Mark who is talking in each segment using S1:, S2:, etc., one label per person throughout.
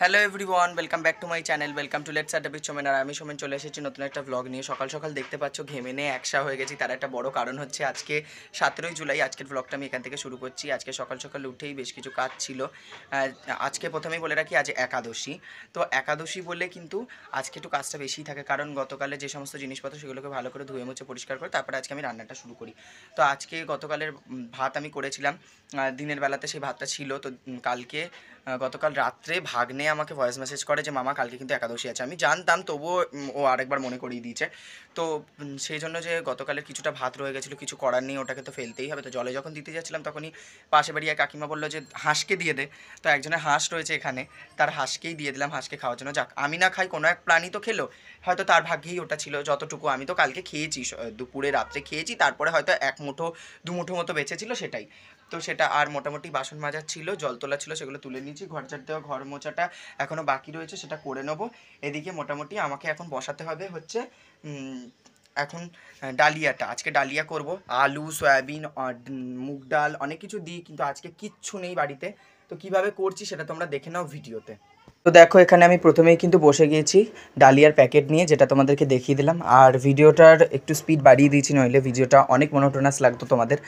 S1: Hello everyone welcome back to my channel welcome to লেট সার্ডাবি চোমেন আর আমি সোমেন চলে এসেছি নতুন একটা ব্লগ নিয়ে সকাল সকাল দেখতে পাচ্ছ ঘেমে নিয়ে একসা হয়ে গেছি তার একটা বড় কারণ হচ্ছে আজকে সতেরোই জুলাই আজকের ব্লগটা আমি এখান থেকে শুরু করছি আজকে সকাল সকাল উঠেই বেশ কিছু কাজ ছিল আজকে প্রথমেই বলে রাখি আজ একাদশী তো একাদশী বলে কিন্তু আজকে একটু কাজটা বেশিই থাকে কারণ গতকালে যে সমস্ত জিনিসপত্র সেগুলোকে ভালো করে ধুয়ে মুছে পরিষ্কার করে তারপরে আজকে আমি রান্নাটা শুরু করি তো আজকে গতকালের ভাত আমি করেছিলাম দিনের বেলাতে সেই ভাতটা ছিল তো কালকে গতকাল রাত্রে ভাগ্নে আমাকে ভয়েস মেসেজ করে যে মামা কালকে কিন্তু একাদশী আছে আমি জানতাম তবুও ও আরেকবার মনে করিয়ে দিয়েছে তো সেই জন্য যে গতকালের কিছুটা ভাত রয়ে গেছিলো কিছু করার নেই ওটাকে তো ফেলতেই হবে তো জলে যখন দিতে যাচ্ছিলাম তখনই পাশে বাড়ি এক কাকিমা বললো যে হাঁসকে দিয়ে দে তো একজনের হাঁস রয়েছে এখানে তার হাঁসকেই দিয়ে দিলাম হাঁসকে খাওয়ার জন্য যাক আমি না খাই কোনো এক প্রাণী তো খেলো হয়তো তার ভাগ্যেই ওটা ছিল যতটুকু আমি তো কালকে খেয়েছি দুপুরে রাত্রে খেয়েছি তারপরে হয়তো এক মুঠো দু মুঠো মতো বেঁচেছিল সেটাই তো সেটা আর মোটামুটি বাসন মাজার ছিল জল তোলা ছিল সেগুলো তুলে নিয়েছি ঘর ঝাড় দেওয়া ঘর মোচাটা এখনও বাকি রয়েছে সেটা করে নেবো এদিকে মোটামুটি আমাকে এখন বসাতে হবে হচ্ছে এখন ডালিয়াটা আজকে ডালিয়া করব আলু সয়াবিন মুগ ডাল অনেক কিছু দিই কিন্তু আজকে কিচ্ছু নেই বাড়িতে তো কিভাবে করছি সেটা তোমরা দেখে নাও ভিডিওতে তো দেখো এখানে আমি প্রথমেই কিন্তু বসে গিয়েছি ডালিয়ার প্যাকেট নিয়ে যেটা তোমাদেরকে দেখিয়ে দিলাম আর ভিডিওটার একটু স্পিড বাড়িয়ে দিয়েছি নইলে ভিডিওটা অনেক মনোটোনাস লাগতো তোমাদের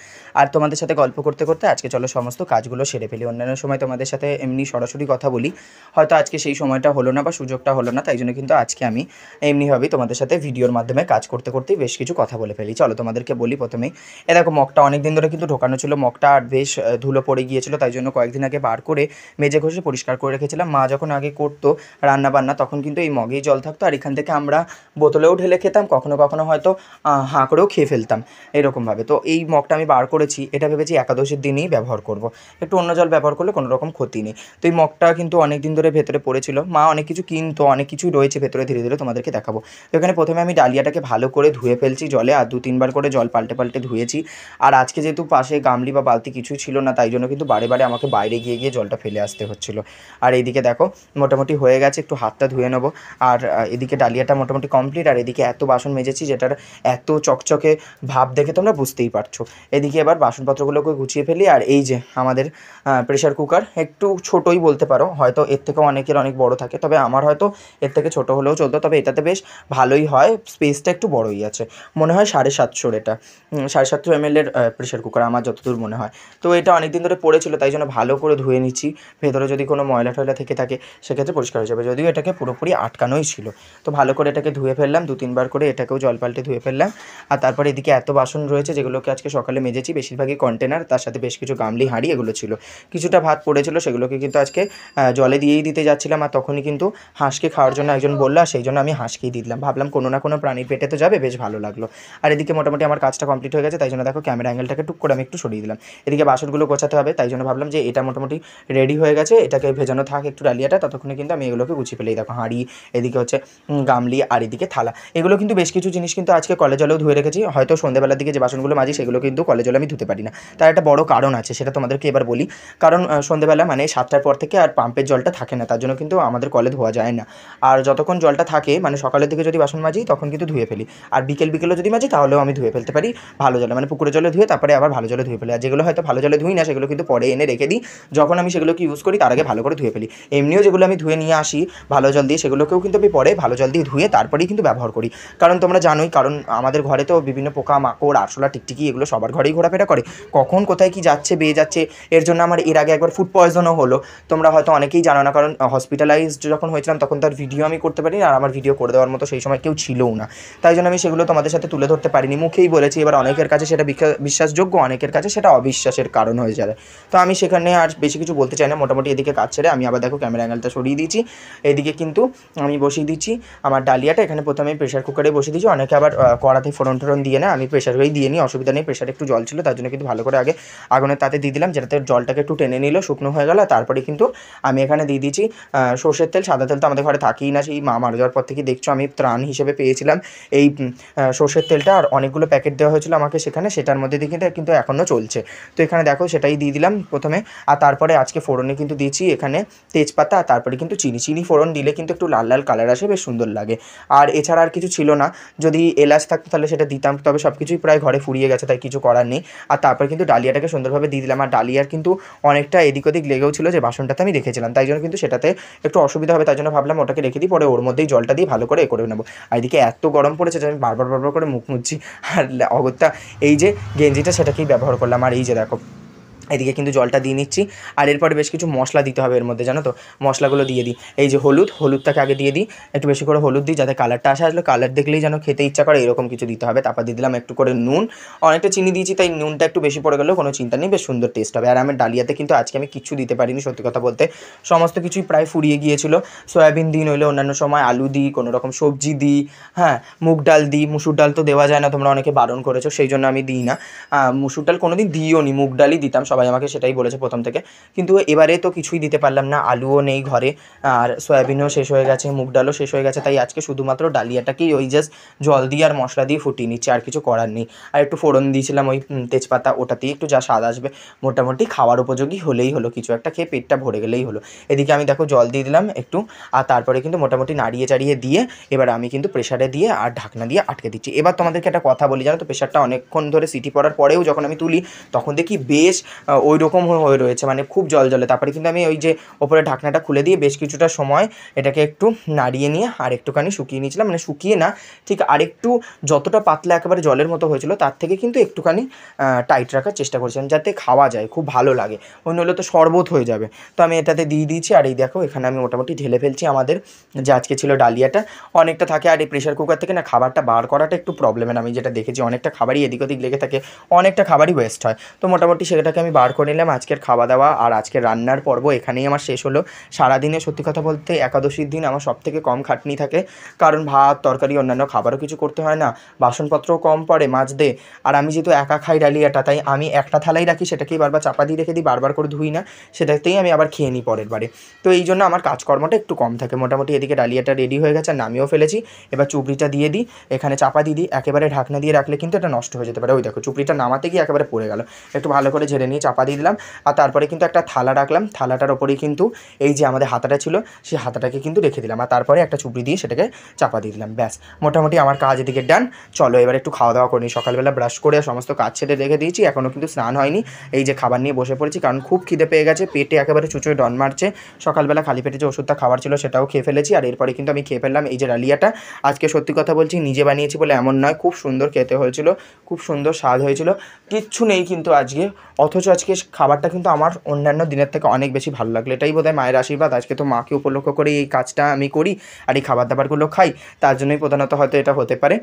S1: আর তোমাদের সাথে গল্প করতে করতে আজকে চলো সমস্ত কাজগুলো সেরে ফেলি অন্যান্য সময় তোমাদের সাথে এমনি সরাসরি কথা বলি হয়তো আজকে সেই সময়টা হলো না বা সুযোগটা হলো না তাই জন্য কিন্তু আজকে আমি এমনিভাবেই তোমাদের সাথে ভিডিওর মাধ্যমে কাজ করতে করতেই বেশ কিছু কথা বলে ফেলি চলো তোমাদেরকে বলি প্রথমেই এ দেখো মগটা অনেক দিন ধরে কিন্তু ঢোকানো ছিল মগটা আর বেশ ধুলো পড়ে গিয়েছিলো তাই জন্য কয়েকদিন আগে বার করে মেজে ঘষে পরিষ্কার করে রেখেছিলাম মা যখন আগে আগে করতো রান্নাবান্না তখন কিন্তু এই মগেই জল থাকতো আর এখান থেকে আমরা বোতলেও ঢেলে খেতাম কখনো কখনো হয়তো হাঁকড়েও খেয়ে ফেলতাম এরকমভাবে তো এই মগটা আমি বার করেছি এটা ভেবেছি একাদশীর দিনেই ব্যবহার করব। একটু অন্য জল ব্যবহার করলে কোনো রকম ক্ষতি নেই তো এই মগটা কিন্তু অনেক দিন ধরে ভেতরে পড়েছিল মা অনেক কিছু কিনতো অনেক কিছুই রয়েছে ভেতরে ধীরে ধীরে তোমাদেরকে দেখাবো তো এখানে প্রথমে আমি ডালিয়াটাকে ভালো করে ধুয়ে ফেলছি জলে আর দু তিনবার করে জল পাল্টে পাল্টে ধুয়েছি আর আজকে যেহেতু পাশে গামলি বা বালতি কিছুই ছিল না তাই জন্য কিন্তু বারে বারে আমাকে বাইরে গিয়ে গিয়ে জলটা ফেলে আসতে হচ্ছিলো আর এইদিকে দেখো মোটামুটি হয়ে গেছে একটু হাতটা ধুয়ে নেবো আর এদিকে ডালিয়াটা মোটামুটি কমপ্লিট আর এদিকে এত বাসন মেজেছি যেটার এত চকচকে ভাব দেখে তোমরা বুঝতেই পারছো এদিকে এবার বাসনপত্রগুলোকে গুছিয়ে ফেলি আর এই যে আমাদের প্রেশার কুকার একটু ছোটোই বলতে পারো হয়তো এর থেকেও অনেকের অনেক বড় থাকে তবে আমার হয়তো এর থেকে ছোট হলেও চলতো তবে এটাতে বেশ ভালোই হয় স্পেসটা একটু বড়ই আছে মনে হয় সাড়ে সাতশোর এটা সাড়ে সাতশো এম এর প্রেশার কুকার আমার যতদূর মনে হয় তো এটা অনেকদিন ধরে পড়েছিল তাই জন্য ভালো করে ধুয়ে নিচ্ছি ভেতরে যদি কোনো ময়লা টয়লা থেকে থাকে সেক্ষেত্রে পরিষ্কার হয়ে যাবে যদিও এটাকে পুরোপুরি আটকানোই ছিল তো ভালো করে এটাকে ধুয়ে ফেললাম দু তিনবার করে এটাকেও জল পাল্টে ধুয়ে ফেললাম আর তারপরে এদিকে এত বাসন রয়েছে যেগুলোকে আজকে সকালে মেজেছি বেশিরভাগই কন্টেনার তার সাথে বেশ কিছু গামলি হাঁড়ি এগুলো ছিল কিছুটা ভাত পড়েছিল সেগুলোকে কিন্তু আজকে জলে দিয়েই দিতে যাচ্ছিলাম আর তখনই কিন্তু হাঁসকে খাওয়ার জন্য একজন বললো সেই জন্য আমি হাঁসকেই দিয়ে দিলাম ভাবলাম কোনো না কোনো প্রাণীর পেটে তো যাবে বেশ ভালো লাগলো আর এদিকে মোটামুটি আমার কাজটা কমপ্লিট হয়ে গেছে তাই জন্য দেখো ক্যামেরা অ্যাঙ্গেলটাকে টুক করে আমি একটু সরিয়ে দিলাম এদিকে বাসনগুলো গোছাতে হবে তাই জন্য ভাবলাম যে এটা মোটামুটি রেডি হয়ে গেছে এটাকে ভেজানো থাক একটু ডালিয়াটা ততক্ষণে কিন্তু আমি এগুলোকে গুছিয়ে ফেলি দেখো হাঁড়ি এদিকে হচ্ছে গামলি আর এদিকে থালা এগুলো কিন্তু বেশ কিছু জিনিস কিন্তু আজকে কলে জলেও ধুয়ে রেখেছি হয়তো সন্ধ্যেবেলার দিকে যে বাসনগুলো মাজি সেগুলো কিন্তু কলে জলে আমি ধুতে পারি না তার একটা বড় কারণ আছে সেটা তোমাদেরকে এবার বলি কারণ সন্ধ্যেবেলা মানে সাতটার পর থেকে আর পাম্পের জলটা থাকে না তার জন্য কিন্তু আমাদের কলে ধোয়া যায় না আর যতক্ষণ জলটা থাকে মানে সকালের দিকে যদি বাসন মাজি তখন কিন্তু ধুয়ে ফেলি আর বিকেল বিকেলও যদি মাজি তাহলেও আমি ধুয়ে ফেলতে পারি ভালো জলে মানে পুকুরে জলে ধুয়ে তারপরে আবার ভালো জলে ধুয়ে ফেলি আর যেগুলো হয়তো ভালো জলে ধুই না সেগুলো কিন্তু পরে এনে রেখে দিই যখন আমি সেগুলোকে ইউজ করি তার আগে ভালো করে ধুয়ে ফেলি এমনিও যেগুলো জলগুলো আমি ধুয়ে নিয়ে আসি ভালো জল দিয়ে সেগুলোকেও কিন্তু আমি পরে ভালো জল দিয়ে ধুয়ে তারপরেই কিন্তু ব্যবহার করি কারণ তোমরা জানোই কারণ আমাদের ঘরে তো বিভিন্ন পোকা মাকড় আরশোলা টিকটিকি এগুলো সবার ঘরেই ঘোরাফেরা করে কখন কোথায় কি যাচ্ছে বেয়ে যাচ্ছে এর জন্য আমার এর আগে একবার ফুড পয়জনও হলো তোমরা হয়তো অনেকেই জানো না কারণ হসপিটালাইজড যখন হয়েছিলাম তখন তার ভিডিও আমি করতে পারিনি আর আমার ভিডিও করে দেওয়ার মতো সেই সময় কেউ ছিলও না তাই জন্য আমি সেগুলো তোমাদের সাথে তুলে ধরতে পারিনি মুখেই বলেছি এবার অনেকের কাছে সেটা বিশ্বাসযোগ্য অনেকের কাছে সেটা অবিশ্বাসের কারণ হয়ে যাবে তো আমি সেখানে আর বেশি কিছু বলতে চাই না মোটামুটি এদিকে কাজ ছেড়ে আমি আবার দেখো ক্যামেরা অ্যাঙ্গেলটা এটা সরিয়ে দিয়েছি এদিকে কিন্তু আমি বসিয়ে দিচ্ছি আমার ডালিয়াটা এখানে প্রথমে প্রেশার কুকারে বসিয়ে দিচ্ছি অনেকে আবার কড়াতে ফোড়ন টোড়ন দিয়ে না আমি প্রেশার হয়েই দিয়ে নিই অসুবিধা নেই প্রেশারে একটু জল ছিল তার জন্য কিন্তু ভালো করে আগে আগুনে তাতে দিয়ে দিলাম যেটাতে জলটাকে একটু টেনে নিল শুকনো হয়ে গেল তারপরে কিন্তু আমি এখানে দিয়ে দিচ্ছি সর্ষের তেল সাদা তেল তো আমাদের ঘরে থাকেই না সেই মা মারা যাওয়ার পর থেকে দেখছো আমি ত্রাণ হিসেবে পেয়েছিলাম এই সর্ষের তেলটা আর অনেকগুলো প্যাকেট দেওয়া হয়েছিল আমাকে সেখানে সেটার মধ্যে দিয়ে কিন্তু এখনও চলছে তো এখানে দেখো সেটাই দিয়ে দিলাম প্রথমে আর তারপরে আজকে ফোড়নে কিন্তু দিয়েছি এখানে তেজপাতা আর তারপরে কিন্তু চিনি চিনি ফোড়ন দিলে কিন্তু একটু লাল লাল কালার আসে বেশ সুন্দর লাগে আর এছাড়া আর কিছু ছিল না যদি এলাচ থাকতো তাহলে সেটা দিতাম তবে সব কিছুই প্রায় ঘরে ফুরিয়ে গেছে তাই কিছু করার নেই আর তারপর কিন্তু ডালিয়াটাকে সুন্দরভাবে দিয়ে দিলাম আর ডালিয়ার কিন্তু অনেকটা এদিক ওদিক লেগেও ছিল যে বাসনটাতে আমি রেখেছিলাম তাই জন্য কিন্তু সেটাতে একটু অসুবিধা হবে তাই জন্য ভাবলাম ওটাকে রেখে দিই পরে ওর মধ্যেই জলটা দিয়ে ভালো করে এ করে নেবো আর এদিকে এত গরম পড়েছে যে আমি বারবার বারবার করে মুখ মুচ্ছি আর অগত্যা এই যে গেঞ্জিটা সেটাকেই ব্যবহার করলাম আর এই যে দেখো এদিকে কিন্তু জলটা দিয়ে নিচ্ছি আর এরপর বেশ কিছু মশলা দিতে হবে এর মধ্যে জানো তো মশলাগুলো দিয়ে দিই এই যে হলুদ হলুদটাকে আগে দিয়ে দিই একটু বেশি করে হলুদ দিই যাতে কালারটা আসে আসলে কালার দেখলেই যেন খেতে ইচ্ছা করে এরকম কিছু দিতে হবে তারপর দিয়ে দিলাম একটু করে নুন অনেকটা চিনি দিয়েছি তাই নুনটা একটু বেশি পড়ে গেলেও কোনো চিন্তা নেই বেশ সুন্দর টেস্ট হবে আর আমার ডালিয়াতে কিন্তু আজকে আমি কিছু দিতে পারিনি সত্যি কথা বলতে সমস্ত কিছুই প্রায় ফুরিয়ে গিয়েছিল সয়াবিন দিই নইলে অন্যান্য সময় আলু দিই কোনো রকম সবজি দিই হ্যাঁ মুগ ডাল দিই মুসুর ডাল তো দেওয়া যায় না তোমরা অনেকে বারণ করেছো সেই জন্য আমি দিই না মুসুর ডাল কোনো দিন দিইও নি মুগ ডালই দিতাম সব সবাই আমাকে সেটাই বলেছে প্রথম থেকে কিন্তু এবারে তো কিছুই দিতে পারলাম না আলুও নেই ঘরে আর সয়াবিনও শেষ হয়ে গেছে মুগ ডালও শেষ হয়ে গেছে তাই আজকে শুধুমাত্র ডালিয়াটাকেই ওই জাস্ট জল দিয়ে আর মশলা দিয়ে ফুটিয়ে নিচ্ছে আর কিছু করার নেই আর একটু ফোড়ন দিয়েছিলাম ওই তেজপাতা ওটাতে একটু যা স্বাদ আসবে মোটামুটি খাওয়ার উপযোগী হলেই হলো কিছু একটা খেয়ে পেটটা ভরে গেলেই হলো এদিকে আমি দেখো জল দিয়ে দিলাম একটু আর তারপরে কিন্তু মোটামুটি নাড়িয়ে চাড়িয়ে দিয়ে এবার আমি কিন্তু প্রেশারে দিয়ে আর ঢাকনা দিয়ে আটকে দিচ্ছি এবার তোমাদেরকে একটা কথা বলি জানো তো প্রেশারটা অনেকক্ষণ ধরে সিটি পড়ার পরেও যখন আমি তুলি তখন দেখি বেশ ওই রকম হয়ে রয়েছে মানে খুব জল জলে তারপরে কিন্তু আমি ওই যে ওপরে ঢাকনাটা খুলে দিয়ে বেশ কিছুটা সময় এটাকে একটু নাড়িয়ে নিয়ে আর একটুখানি শুকিয়ে নিয়েছিলাম মানে শুকিয়ে না ঠিক আরেকটু যতটা পাতলা একেবারে জলের মতো হয়েছিল তার থেকে কিন্তু একটুখানি টাইট রাখার চেষ্টা করেছিলাম যাতে খাওয়া যায় খুব ভালো লাগে অন্য হলে তো শরবত হয়ে যাবে তো আমি এটাতে দিয়ে দিয়েছি আর এই দেখো এখানে আমি মোটামুটি ঢেলে ফেলছি আমাদের যে আজকে ছিল ডালিয়াটা অনেকটা থাকে আর এই প্রেশার কুকার থেকে না খাবারটা বার করাটা একটু প্রবলেমের আমি যেটা দেখেছি অনেকটা খাবারই এদিক ওদিক লেগে থাকে অনেকটা খাবারই ওয়েস্ট হয় তো মোটামুটি সেটাকে আমি বার করে নিলাম আজকের খাওয়া দাওয়া আর আজকের রান্নার পর্ব এখানেই আমার শেষ হলো সারাদিনে সত্যি কথা বলতে একাদশীর দিন আমার সব থেকে কম খাটনি থাকে কারণ ভাত তরকারি অন্যান্য খাবারও কিছু করতে হয় না বাসনপত্রও কম পড়ে মাছ দে আর আমি যেহেতু একা খাই ডালিয়াটা তাই আমি একটা থালাই রাখি সেটাকেই বারবার চাপা দিয়ে রেখে দিই বারবার করে ধুই না সেটাতেই আমি আবার খেয়ে নিই পরের বারে তো এই জন্য আমার কাজকর্মটা একটু কম থাকে মোটামুটি এদিকে ডালিয়াটা রেডি হয়ে গেছে নামিও নামিয়েও ফেলেছি এবার চুবড়িটা দিয়ে দিই এখানে চাপা দিয়ে দিই একেবারে ঢাকনা দিয়ে রাখলে কিন্তু এটা নষ্ট হয়ে যেতে পারে ওই দেখো চুপড়িটা নামাতে গিয়ে একেবারে পড়ে গেল একটু ভালো করে ঝেড়ে নিয়ে চাপা দিয়ে দিলাম আর তারপরে কিন্তু একটা থালা রাখলাম থালাটার ওপরেই কিন্তু এই যে আমাদের হাতাটা ছিল সেই হাতাটাকে কিন্তু রেখে দিলাম আর তারপরে একটা চুপড়ি দিয়ে সেটাকে চাপা দিয়ে দিলাম ব্যাস মোটামুটি আমার কাজ এদিকে ডান চলো এবার একটু খাওয়া দাওয়া করিনি সকালবেলা ব্রাশ করে সমস্ত কাজ ছেড়ে রেখে দিয়েছি এখনও কিন্তু স্নান হয়নি এই যে খাবার নিয়ে বসে পড়েছি কারণ খুব খিদে পেয়ে গেছে পেটে একেবারে চুচুয়ে ডন মারছে সকালবেলা খালি পেটে যে ওষুধটা খাবার ছিল সেটাও খেয়ে ফেলেছি আর এরপরে কিন্তু আমি খেয়ে ফেললাম এই যে ডালিয়াটা আজকে সত্যি কথা বলছি নিজে বানিয়েছি বলে এমন নয় খুব সুন্দর খেতে হয়েছিল খুব সুন্দর স্বাদ হয়েছিল কিচ্ছু নেই কিন্তু আজকে অথচ আজকে খাবারটা কিন্তু আমার অন্যান্য দিনের থেকে অনেক বেশি ভালো লাগলো এটাই বোধহয় মায়ের আশীর্বাদ আজকে তো মাকে উপলক্ষ করে এই কাজটা আমি করি আর এই খাবার দাবারগুলো খাই তার জন্যই প্রধানত হয়তো এটা হতে পারে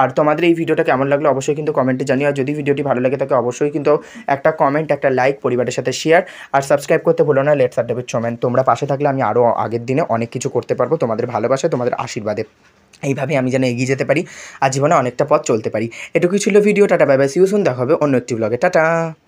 S1: আর তোমাদের এই ভিডিওটা কেমন লাগলো অবশ্যই কিন্তু কমেন্টে জানিও আর যদি ভিডিওটি ভালো লাগে তাকে অবশ্যই কিন্তু একটা কমেন্ট একটা লাইক পরিবারের সাথে শেয়ার আর সাবস্ক্রাইব করতে ভুলো না লেটস আর ডেভিড তোমরা পাশে থাকলে আমি আরও আগের দিনে অনেক কিছু করতে পারবো তোমাদের ভালোবাসা তোমাদের আশীর্বাদে এইভাবে আমি যেন এগিয়ে যেতে পারি আর জীবনে অনেকটা পথ চলতে পারি এটুকুই ছিল ভিডিও টাটা বাইবাই সিউসুন দেখা হবে অন্য একটি ব্লগে টাটা